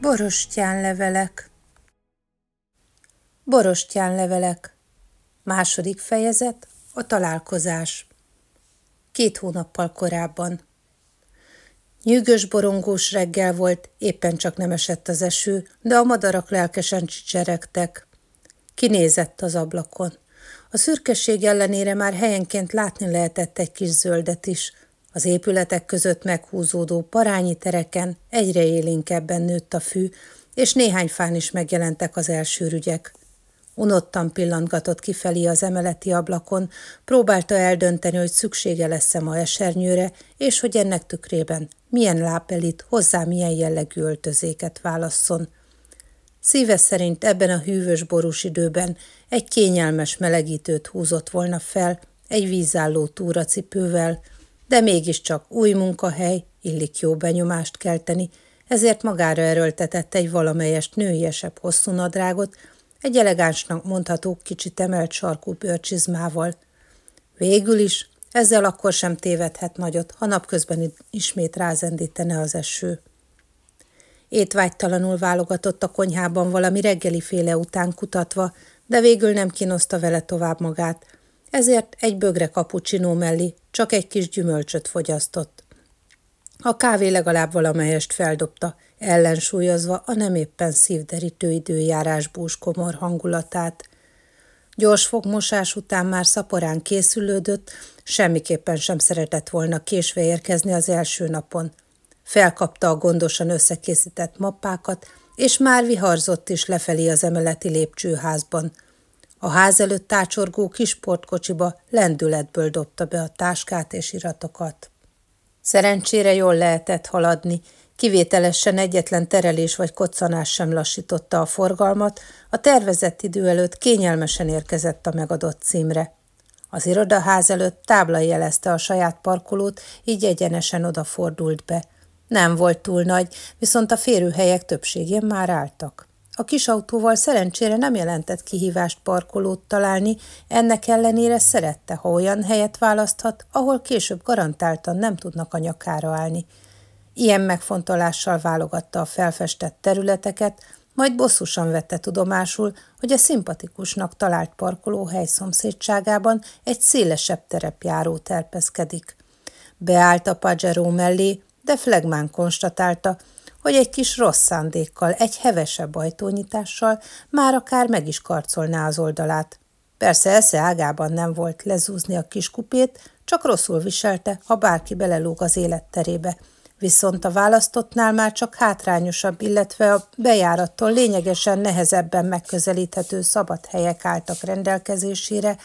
Borostyánlevelek Borostyánlevelek Második fejezet a találkozás Két hónappal korábban Nyűgös borongós reggel volt, éppen csak nem esett az eső, de a madarak lelkesen csicseregtek. Kinézett az ablakon. A szürkesség ellenére már helyenként látni lehetett egy kis zöldet is – az épületek között meghúzódó parányi tereken egyre élénkebben nőtt a fű, és néhány fán is megjelentek az első rügyek. Unottan pillantgatott kifelé az emeleti ablakon, próbálta eldönteni, hogy szüksége lesz-e ma esernyőre, és hogy ennek tükrében milyen lápelit, hozzá milyen jellegű öltözéket válasszon. Szíve szerint ebben a hűvös borús időben egy kényelmes melegítőt húzott volna fel, egy vízálló túracipővel, de mégiscsak új munkahely, illik jó benyomást kelteni, ezért magára erőltetett egy valamelyest nőiesebb hosszú nadrágot, egy elegánsnak mondható kicsit emelt sarkú bőrcsizmával. Végül is ezzel akkor sem tévedhet nagyot, ha napközben ismét rázendítene az eső. Étvágytalanul válogatott a konyhában valami reggeli féle után kutatva, de végül nem kínoszta vele tovább magát – ezért egy bögre kapucsinó mellé csak egy kis gyümölcsöt fogyasztott. A kávé legalább valamelyest feldobta, ellensúlyozva a nem éppen szívderítő időjárás búskomor hangulatát. Gyors fogmosás után már szaporán készülődött, semmiképpen sem szeretett volna késve érkezni az első napon. Felkapta a gondosan összekészített mappákat, és már viharzott is lefelé az emeleti lépcsőházban – a ház előtt tácsorgó kis sportkocsiba lendületből dobta be a táskát és iratokat. Szerencsére jól lehetett haladni, kivételesen egyetlen terelés vagy koccanás sem lassította a forgalmat, a tervezett idő előtt kényelmesen érkezett a megadott címre. Az irodaház előtt tábla jelezte a saját parkolót, így egyenesen odafordult be. Nem volt túl nagy, viszont a férőhelyek többségén már álltak. A kis autóval szerencsére nem jelentett kihívást parkolót találni, ennek ellenére szerette, ha olyan helyet választhat, ahol később garantáltan nem tudnak a nyakára állni. Ilyen megfontolással válogatta a felfestett területeket, majd bosszusan vette tudomásul, hogy a szimpatikusnak talált parkolóhely szomszédságában egy szélesebb terepjáró terpeszkedik. Beállt a Pajero mellé, de flegmán konstatálta, hogy egy kis rossz szándékkal, egy hevesebb ajtónyitással már akár meg is karcolná az oldalát. Persze esze ágában nem volt lezúzni a kis kupét, csak rosszul viselte, ha bárki belelóg az életterébe. Viszont a választottnál már csak hátrányosabb, illetve a bejárattól lényegesen nehezebben megközelíthető szabad helyek álltak rendelkezésére,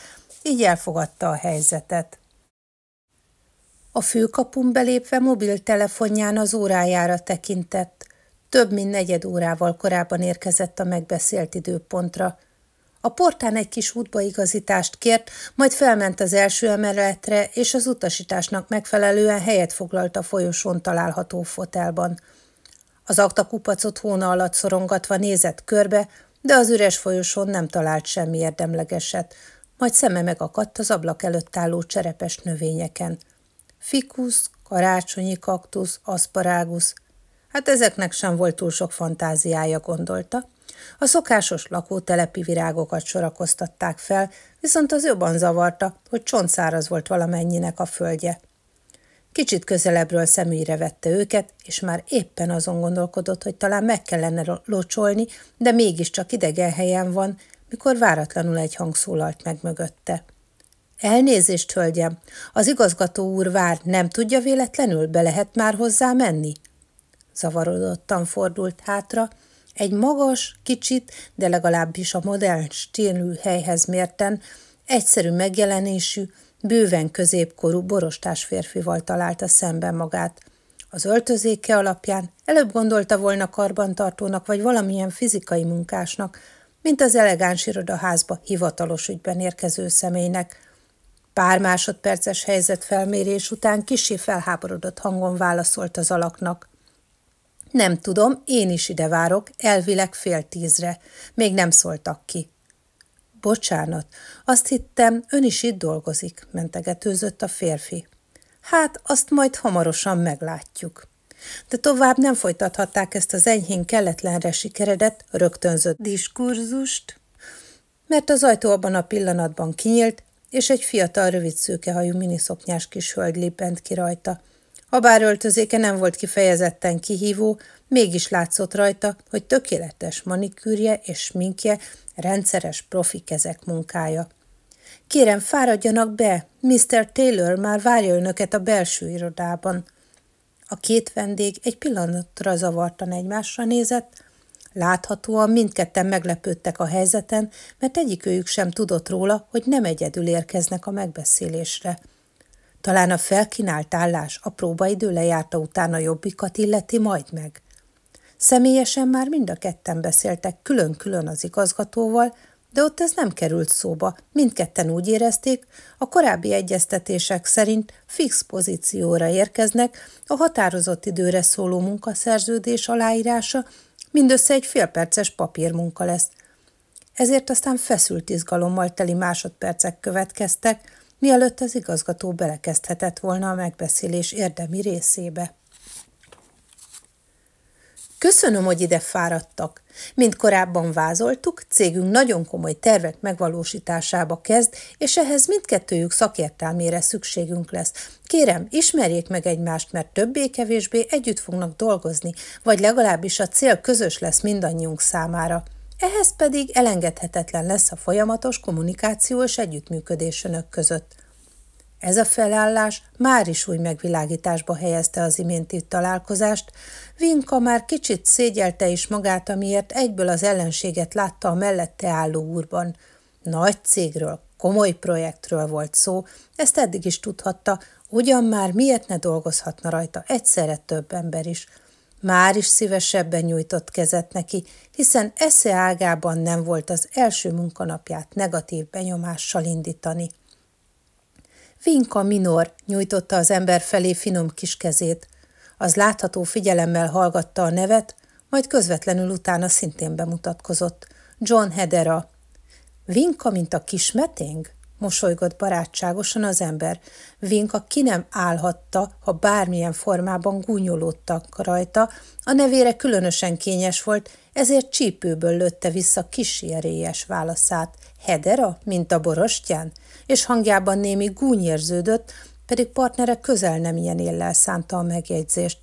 így elfogadta a helyzetet. A főkapun belépve mobiltelefonján az órájára tekintett. Több mint negyed órával korábban érkezett a megbeszélt időpontra. A portán egy kis útbaigazítást kért, majd felment az első emeletre, és az utasításnak megfelelően helyet foglalt a folyosón található fotelban. Az aktakupacot hóna alatt szorongatva nézett körbe, de az üres folyosón nem talált semmi érdemlegeset, majd szeme megakadt az ablak előtt álló cserepes növényeken – fikusz, karácsonyi kaktusz, aszparágusz. Hát ezeknek sem volt túl sok fantáziája, gondolta. A szokásos lakótelepi virágokat sorakoztatták fel, viszont az jobban zavarta, hogy csontszáraz volt valamennyinek a földje. Kicsit közelebbről szemügyre vette őket, és már éppen azon gondolkodott, hogy talán meg kellene locsolni, de mégiscsak idegen helyen van, mikor váratlanul egy hang szólalt meg mögötte. Elnézést, hölgyem, az igazgató úr vár, nem tudja véletlenül, be lehet már hozzá menni? Zavarodottan fordult hátra, egy magas, kicsit, de legalábbis a modern stílű helyhez mérten, egyszerű megjelenésű, bőven középkorú borostás férfival találta szemben magát. Az öltözéke alapján előbb gondolta volna karbantartónak vagy valamilyen fizikai munkásnak, mint az elegáns irodaházba hivatalos ügyben érkező személynek – Pár másodperces helyzetfelmérés után kisé felháborodott hangon válaszolt az alaknak. Nem tudom, én is ide várok, elvileg fél tízre. Még nem szóltak ki. Bocsánat, azt hittem, ön is itt dolgozik, mentegetőzött a férfi. Hát, azt majd hamarosan meglátjuk. De tovább nem folytathatták ezt az enyhén kelletlenre sikeredett, rögtönzött diskurzust, mert az ajtó abban a pillanatban kinyílt, és egy fiatal, rövid szőkehajú miniszoknyás kis hölgy lépent ki rajta. Habár öltözéke nem volt kifejezetten kihívó, mégis látszott rajta, hogy tökéletes manikűrje és sminkje, rendszeres profi kezek munkája. Kérem, fáradjanak be, Mr. Taylor már várja önöket a belső irodában. A két vendég egy pillanatra zavartan egymásra nézett, Láthatóan mindketten meglepődtek a helyzeten, mert egyikőjük sem tudott róla, hogy nem egyedül érkeznek a megbeszélésre. Talán a felkínált állás a próbaidő lejárta után a jobbikat illeti majd meg. Személyesen már mind a ketten beszéltek külön-külön az igazgatóval, de ott ez nem került szóba, mindketten úgy érezték, a korábbi egyeztetések szerint fix pozícióra érkeznek, a határozott időre szóló munkaszerződés aláírása mindössze egy félperces papírmunka lesz. Ezért aztán feszült izgalommal teli másodpercek következtek, mielőtt az igazgató belekezdhetett volna a megbeszélés érdemi részébe. Köszönöm, hogy ide fáradtak, mint korábban vázoltuk, cégünk nagyon komoly tervek megvalósításába kezd, és ehhez mindkettőjük szakértelmére szükségünk lesz. Kérem, ismerjék meg egymást, mert többé-kevésbé együtt fognak dolgozni, vagy legalábbis a cél közös lesz mindannyiunk számára. Ehhez pedig elengedhetetlen lesz a folyamatos kommunikáció és együttműködés önök között. Ez a felállás már is új megvilágításba helyezte az iménti találkozást, Vinka már kicsit szégyelte is magát, amiért egyből az ellenséget látta a mellette álló úrban. Nagy cégről, komoly projektről volt szó, ezt eddig is tudhatta, ugyan már miért ne dolgozhatna rajta egyszerre több ember is. Már is szívesebben nyújtott kezet neki, hiszen esze ágában nem volt az első munkanapját negatív benyomással indítani – Vinka Minor nyújtotta az ember felé finom kis kezét. Az látható figyelemmel hallgatta a nevet, majd közvetlenül utána szintén bemutatkozott. John Hedera. Vinka, mint a kis meténg? mosolygott barátságosan az ember. Vinka ki nem állhatta, ha bármilyen formában gúnyolódtak rajta, a nevére különösen kényes volt, ezért csípőből lőtte vissza kis erélyes válaszát. Hedera, mint a borostyán? és hangjában némi gúny érződött, pedig partnere közel nem ilyen éllel szánta a megjegyzést.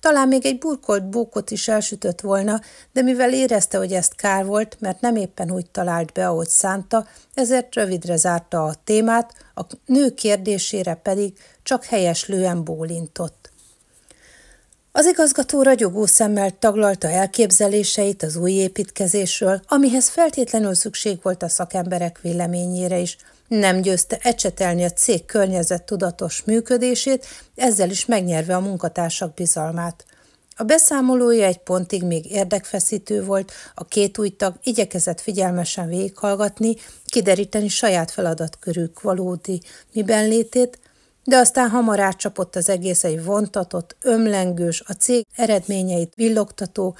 Talán még egy burkolt bókot is elsütött volna, de mivel érezte, hogy ezt kár volt, mert nem éppen úgy talált be, ahogy szánta, ezért rövidre zárta a témát, a nő kérdésére pedig csak helyeslően bólintott. Az igazgató ragyogó szemmel taglalta elképzeléseit az új építkezésről, amihez feltétlenül szükség volt a szakemberek véleményére is – nem győzte ecsetelni a cég környezet tudatos működését, ezzel is megnyerve a munkatársak bizalmát. A beszámolója egy pontig még érdekfeszítő volt, a két új tag igyekezett figyelmesen végighallgatni, kideríteni saját feladatkörük valódi miben létét, de aztán hamar átcsapott az egész egy vontatott, ömlengős, a cég eredményeit villogtató,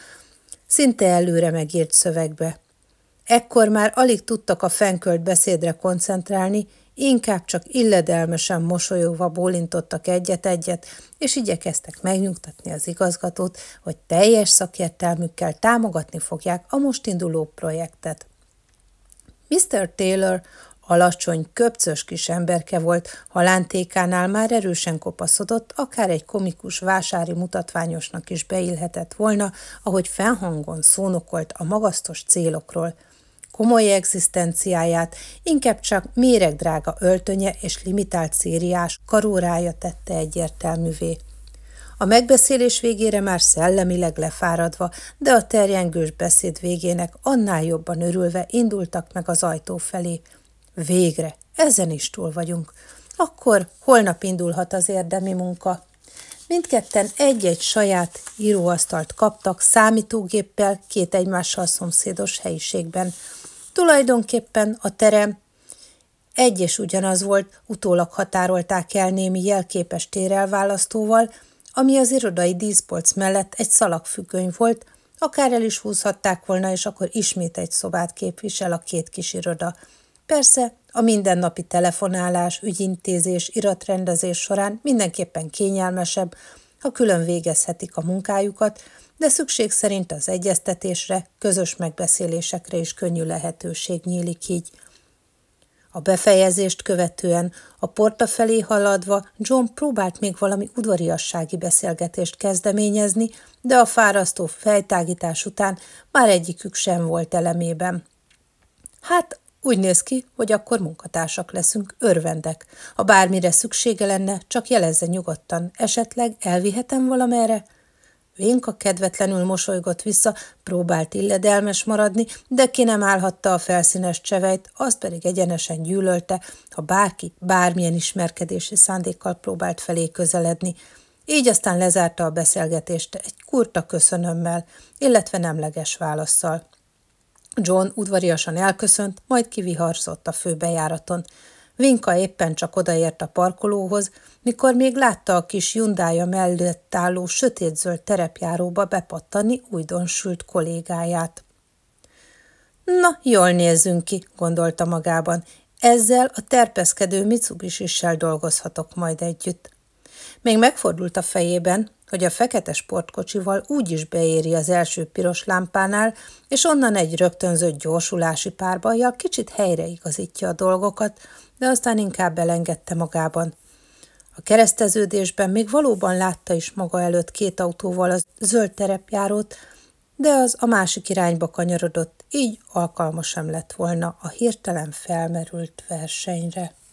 szinte előre megírt szövegbe. Ekkor már alig tudtak a fenkölt beszédre koncentrálni, inkább csak illedelmesen mosolyogva bólintottak egyet-egyet, és igyekeztek megnyugtatni az igazgatót, hogy teljes szakértelmükkel támogatni fogják a most induló projektet. Mr. Taylor alacsony, köpcös kis emberke volt, halántékánál már erősen kopaszodott, akár egy komikus vásári mutatványosnak is beillhetett volna, ahogy fennhangon szónokolt a magasztos célokról – Komoly egzisztenciáját inkább csak méregdrága öltönye és limitált szériás karórája tette egyértelművé. A megbeszélés végére már szellemileg lefáradva, de a terjengős beszéd végének annál jobban örülve indultak meg az ajtó felé. Végre, ezen is túl vagyunk. Akkor holnap indulhat az érdemi munka. Mindketten egy-egy saját íróasztalt kaptak számítógéppel két egymással szomszédos helyiségben. Tulajdonképpen a terem egy és ugyanaz volt, utólag határolták el némi jelképes térelválasztóval, ami az irodai díszpolc mellett egy szalagfüggöny volt, akár el is húzhatták volna, és akkor ismét egy szobát képvisel a két kis iroda. Persze, a mindennapi telefonálás, ügyintézés, iratrendezés során mindenképpen kényelmesebb, ha külön végezhetik a munkájukat, de szükség szerint az egyeztetésre, közös megbeszélésekre is könnyű lehetőség nyílik így. A befejezést követően, a porta felé haladva John próbált még valami udvariassági beszélgetést kezdeményezni, de a fárasztó fejtágítás után már egyikük sem volt elemében. Hát úgy néz ki, hogy akkor munkatársak leszünk, örvendek. Ha bármire szüksége lenne, csak jelezze nyugodtan. Esetleg elvihetem valamerre? Vénka kedvetlenül mosolygott vissza, próbált illedelmes maradni, de ki nem állhatta a felszínes csevejt, azt pedig egyenesen gyűlölte, ha bárki bármilyen ismerkedési szándékkal próbált felé közeledni. Így aztán lezárta a beszélgetést egy kurta köszönömmel, illetve nemleges válaszsal. John udvariasan elköszönt, majd kiviharzott a főbejáraton. Vinka éppen csak odaért a parkolóhoz, mikor még látta a kis jundája mellett álló sötétzöld terepjáróba bepattani újdonsült kollégáját. Na, jól nézzünk ki, gondolta magában. Ezzel a terpeszkedő Mitsubisissel dolgozhatok majd együtt. Még megfordult a fejében, hogy a fekete sportkocsival úgy is beéri az első piros lámpánál, és onnan egy rögtönzött gyorsulási párbajjal kicsit helyreigazítja a dolgokat, de aztán inkább elengedte magában. A kereszteződésben még valóban látta is maga előtt két autóval a zöld terepjárót, de az a másik irányba kanyarodott, így alkalmas sem lett volna a hirtelen felmerült versenyre.